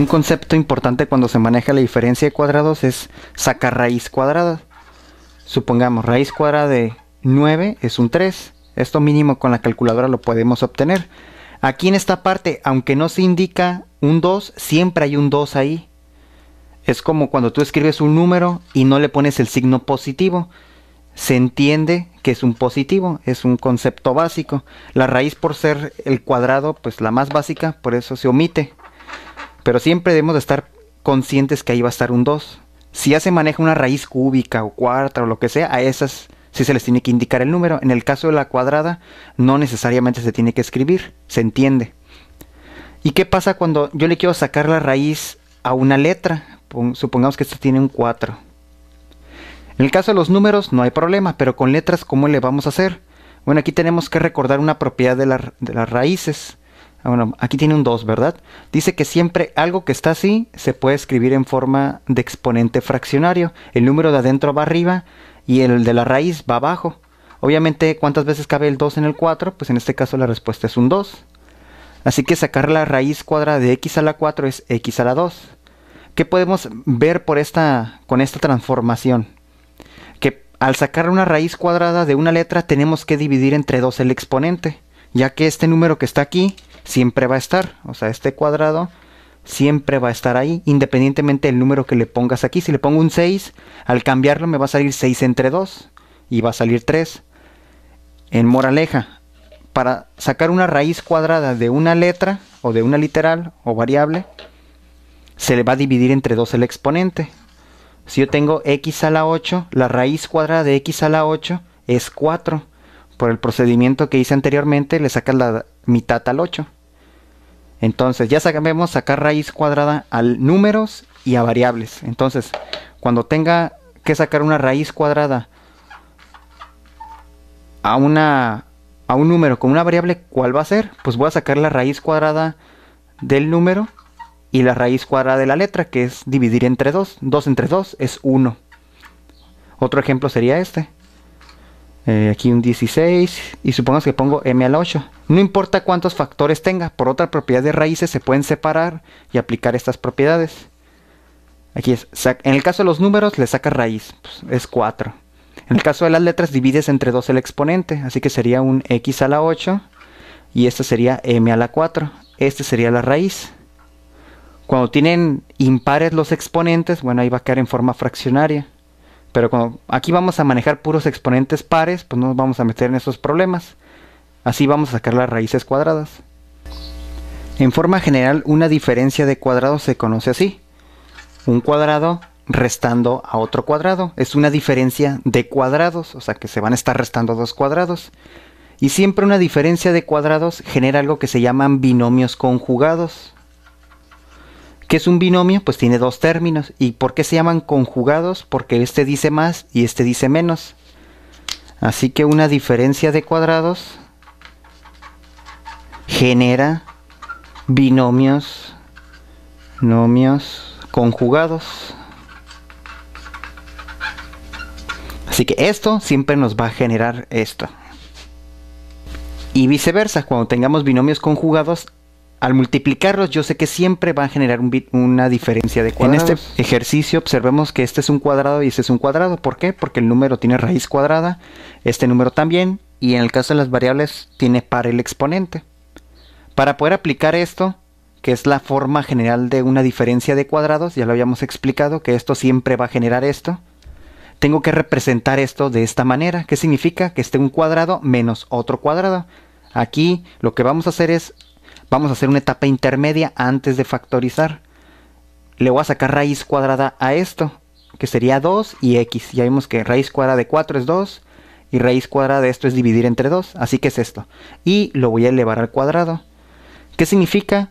Un concepto importante cuando se maneja la diferencia de cuadrados es sacar raíz cuadrada. Supongamos, raíz cuadrada de 9 es un 3. Esto mínimo con la calculadora lo podemos obtener. Aquí en esta parte, aunque no se indica un 2, siempre hay un 2 ahí. Es como cuando tú escribes un número y no le pones el signo positivo. Se entiende que es un positivo, es un concepto básico. La raíz por ser el cuadrado, pues la más básica, por eso se omite. Pero siempre debemos de estar conscientes que ahí va a estar un 2. Si ya se maneja una raíz cúbica o cuarta o lo que sea, a esas sí se les tiene que indicar el número. En el caso de la cuadrada, no necesariamente se tiene que escribir, se entiende. ¿Y qué pasa cuando yo le quiero sacar la raíz a una letra? Supongamos que esta tiene un 4. En el caso de los números no hay problema, pero con letras, ¿cómo le vamos a hacer? Bueno, aquí tenemos que recordar una propiedad de las raíces. Ah, bueno, aquí tiene un 2, ¿verdad? Dice que siempre algo que está así se puede escribir en forma de exponente fraccionario. El número de adentro va arriba y el de la raíz va abajo. Obviamente, ¿cuántas veces cabe el 2 en el 4? Pues en este caso la respuesta es un 2. Así que sacar la raíz cuadrada de x a la 4 es x a la 2. ¿Qué podemos ver por esta, con esta transformación? Que al sacar una raíz cuadrada de una letra tenemos que dividir entre 2 el exponente, ya que este número que está aquí siempre va a estar. O sea, este cuadrado siempre va a estar ahí, independientemente del número que le pongas aquí. Si le pongo un 6, al cambiarlo me va a salir 6 entre 2 y va a salir 3. En moraleja, para sacar una raíz cuadrada de una letra o de una literal o variable, se le va a dividir entre 2 el exponente. Si yo tengo x a la 8, la raíz cuadrada de x a la 8 es 4 por el procedimiento que hice anteriormente, le sacas la mitad al 8. Entonces, ya sabemos sacar raíz cuadrada a números y a variables. Entonces, cuando tenga que sacar una raíz cuadrada a, una, a un número con una variable, ¿cuál va a ser? Pues voy a sacar la raíz cuadrada del número y la raíz cuadrada de la letra, que es dividir entre 2. 2 entre 2 es 1. Otro ejemplo sería este. Eh, aquí un 16 y supongamos que pongo m a la 8. No importa cuántos factores tenga, por otra propiedad de raíces se pueden separar y aplicar estas propiedades. Aquí es, en el caso de los números le saca raíz, pues, es 4. En el caso de las letras divides entre 2 el exponente, así que sería un x a la 8 y esta sería m a la 4. esta sería la raíz. Cuando tienen impares los exponentes, bueno, ahí va a quedar en forma fraccionaria. Pero como aquí vamos a manejar puros exponentes pares, pues no nos vamos a meter en esos problemas. Así vamos a sacar las raíces cuadradas. En forma general, una diferencia de cuadrados se conoce así. Un cuadrado restando a otro cuadrado. Es una diferencia de cuadrados, o sea que se van a estar restando dos cuadrados. Y siempre una diferencia de cuadrados genera algo que se llaman binomios conjugados. ¿Qué es un binomio, pues tiene dos términos. ¿Y por qué se llaman conjugados? Porque este dice más y este dice menos. Así que una diferencia de cuadrados genera binomios, binomios conjugados. Así que esto siempre nos va a generar esto. Y viceversa, cuando tengamos binomios conjugados, al multiplicarlos yo sé que siempre va a generar un bit, una diferencia de cuadrados. En este ejercicio observemos que este es un cuadrado y este es un cuadrado. ¿Por qué? Porque el número tiene raíz cuadrada, este número también, y en el caso de las variables tiene par el exponente. Para poder aplicar esto, que es la forma general de una diferencia de cuadrados, ya lo habíamos explicado, que esto siempre va a generar esto, tengo que representar esto de esta manera, ¿qué significa que esté un cuadrado menos otro cuadrado. Aquí lo que vamos a hacer es Vamos a hacer una etapa intermedia antes de factorizar. Le voy a sacar raíz cuadrada a esto, que sería 2 y x. Ya vimos que raíz cuadrada de 4 es 2 y raíz cuadrada de esto es dividir entre 2, así que es esto. Y lo voy a elevar al cuadrado. ¿Qué significa?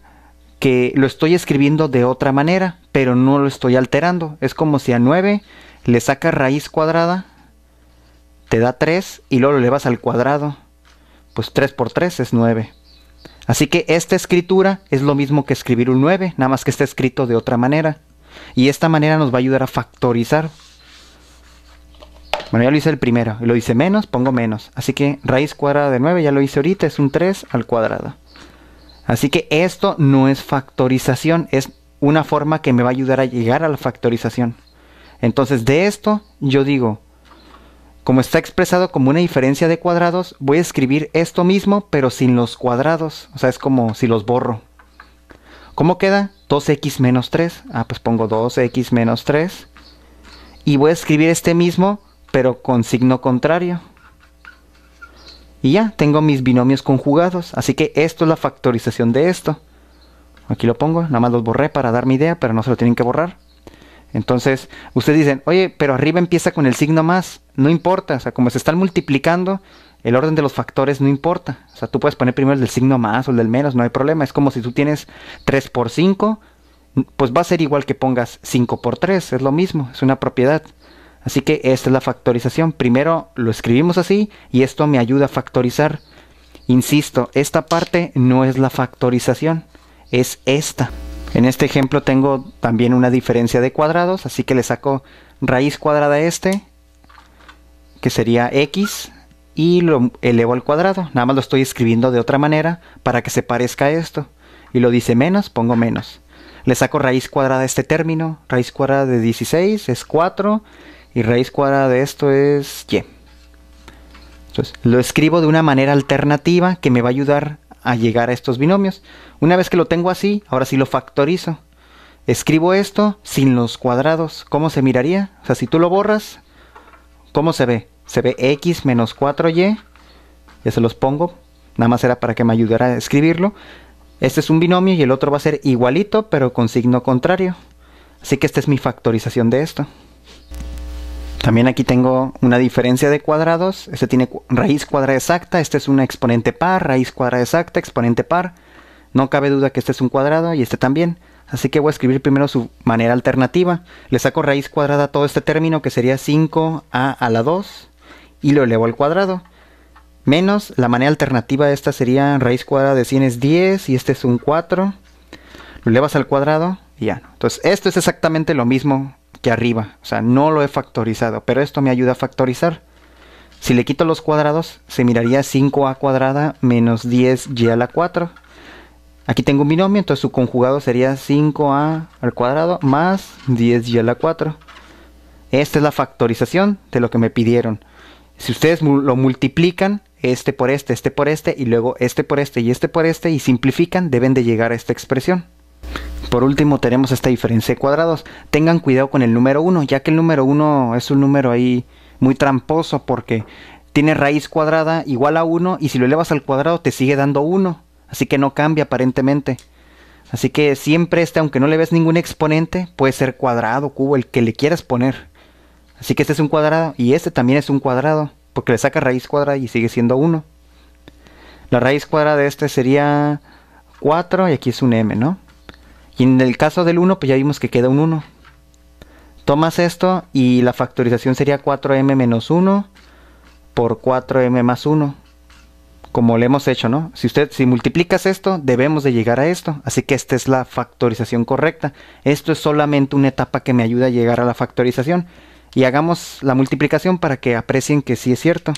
Que lo estoy escribiendo de otra manera, pero no lo estoy alterando. Es como si a 9 le sacas raíz cuadrada, te da 3 y luego lo elevas al cuadrado. Pues 3 por 3 es 9. Así que esta escritura es lo mismo que escribir un 9, nada más que está escrito de otra manera. Y esta manera nos va a ayudar a factorizar. Bueno, ya lo hice el primero. Lo hice menos, pongo menos. Así que raíz cuadrada de 9, ya lo hice ahorita, es un 3 al cuadrado. Así que esto no es factorización, es una forma que me va a ayudar a llegar a la factorización. Entonces de esto yo digo, como está expresado como una diferencia de cuadrados, voy a escribir esto mismo, pero sin los cuadrados. O sea, es como si los borro. ¿Cómo queda? 2x menos 3. Ah, pues pongo 2x menos 3. Y voy a escribir este mismo, pero con signo contrario. Y ya, tengo mis binomios conjugados. Así que esto es la factorización de esto. Aquí lo pongo, nada más los borré para dar mi idea, pero no se lo tienen que borrar. Entonces, ustedes dicen, oye, pero arriba empieza con el signo más, no importa, o sea, como se están multiplicando, el orden de los factores no importa. O sea, tú puedes poner primero el del signo más o el del menos, no hay problema. Es como si tú tienes 3 por 5, pues va a ser igual que pongas 5 por 3, es lo mismo, es una propiedad. Así que esta es la factorización. Primero lo escribimos así y esto me ayuda a factorizar. Insisto, esta parte no es la factorización, es esta. En este ejemplo tengo también una diferencia de cuadrados, así que le saco raíz cuadrada a este, que sería x, y lo elevo al cuadrado. Nada más lo estoy escribiendo de otra manera para que se parezca a esto. Y lo dice menos, pongo menos. Le saco raíz cuadrada a este término. Raíz cuadrada de 16 es 4 y raíz cuadrada de esto es y. Entonces, lo escribo de una manera alternativa que me va a ayudar a llegar a estos binomios. Una vez que lo tengo así, ahora sí lo factorizo. Escribo esto sin los cuadrados. ¿Cómo se miraría? O sea, si tú lo borras, ¿cómo se ve? Se ve x menos 4y. Ya se los pongo. Nada más era para que me ayudara a escribirlo. Este es un binomio y el otro va a ser igualito, pero con signo contrario. Así que esta es mi factorización de esto. También aquí tengo una diferencia de cuadrados. Este tiene raíz cuadrada exacta, este es un exponente par, raíz cuadrada exacta, exponente par. No cabe duda que este es un cuadrado y este también. Así que voy a escribir primero su manera alternativa. Le saco raíz cuadrada a todo este término que sería 5a a la 2 y lo elevo al cuadrado. Menos la manera alternativa de esta sería raíz cuadrada de 100 es 10 y este es un 4. Lo elevas al cuadrado y ya. Entonces esto es exactamente lo mismo que arriba. O sea, no lo he factorizado, pero esto me ayuda a factorizar. Si le quito los cuadrados, se miraría 5a cuadrada menos 10y a la 4. Aquí tengo un binomio, entonces su conjugado sería 5a al cuadrado más 10y a la 4. Esta es la factorización de lo que me pidieron. Si ustedes lo multiplican, este por este, este por este, y luego este por este y este por este, y simplifican, deben de llegar a esta expresión. Por último tenemos esta diferencia de cuadrados. Tengan cuidado con el número 1, ya que el número 1 es un número ahí muy tramposo porque tiene raíz cuadrada igual a 1 y si lo elevas al cuadrado te sigue dando 1, así que no cambia aparentemente. Así que siempre este, aunque no le ves ningún exponente, puede ser cuadrado, cubo, el que le quieras poner. Así que este es un cuadrado y este también es un cuadrado, porque le saca raíz cuadrada y sigue siendo 1. La raíz cuadrada de este sería 4 y aquí es un m, ¿no? Y en el caso del 1, pues ya vimos que queda un 1. Tomas esto y la factorización sería 4m menos 1 por 4m más 1. Como lo hemos hecho, ¿no? Si usted, si multiplicas esto, debemos de llegar a esto. Así que esta es la factorización correcta. Esto es solamente una etapa que me ayuda a llegar a la factorización. Y hagamos la multiplicación para que aprecien que sí es cierto.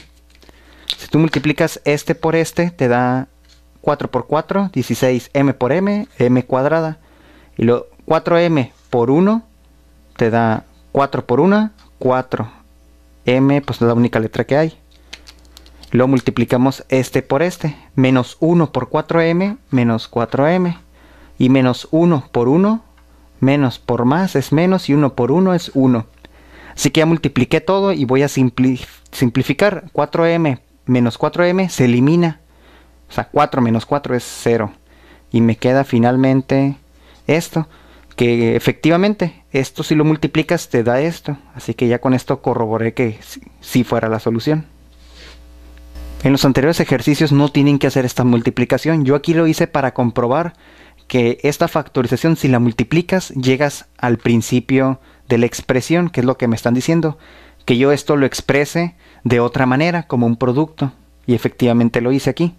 Si tú multiplicas este por este, te da 4 por 4, 16, m por m, m cuadrada. Y lo 4m por 1 te da 4 por 1, 4. m pues es la única letra que hay. Lo multiplicamos este por este. Menos 1 por 4m, menos 4m. Y menos 1 por 1, menos por más es menos y 1 por 1 es 1. Así que ya multipliqué todo y voy a simplificar. 4m menos 4m se elimina. O sea, 4 menos 4 es 0. Y me queda finalmente esto, que efectivamente esto si lo multiplicas te da esto, así que ya con esto corroboré que sí, fuera la solución. En los anteriores ejercicios no tienen que hacer esta multiplicación, yo aquí lo hice para comprobar que esta factorización si la multiplicas llegas al principio de la expresión, que es lo que me están diciendo, que yo esto lo exprese de otra manera como un producto y efectivamente lo hice aquí.